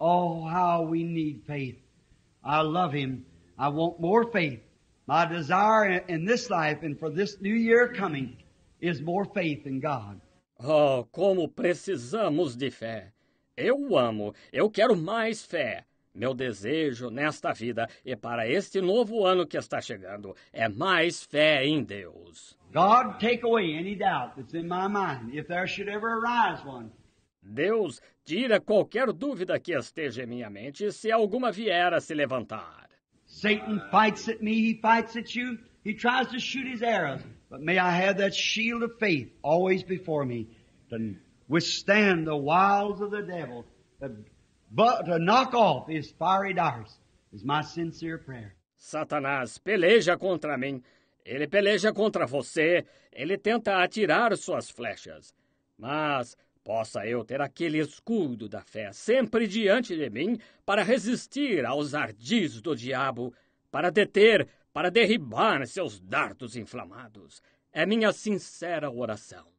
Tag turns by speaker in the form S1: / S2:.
S1: Oh, how we need faith. I love Him. I want more faith. My desire in this life and for this new year coming is more faith in God.
S2: Oh, como precisamos de fé. Eu amo, eu quero mais fé. Meu desejo nesta vida e para este novo ano que está chegando é mais fé em Deus. God take away any doubt that's in my mind if there should ever arise one. Deus tira qualquer dúvida que esteja em minha mente se alguma vier a se levantar. Satan
S1: fights at me, he fights at you, he tries to shoot his arrows, but may I have that shield of faith always before me to withstand the wiles of the devil, to, but to knock off his fiery darts is my sincere prayer.
S2: Satanás peleja contra mim, ele peleja contra você, ele tenta atirar suas flechas, mas Possa eu ter aquele escudo da fé sempre diante de mim para resistir aos ardis do diabo, para deter, para derribar seus dardos inflamados. É minha sincera oração.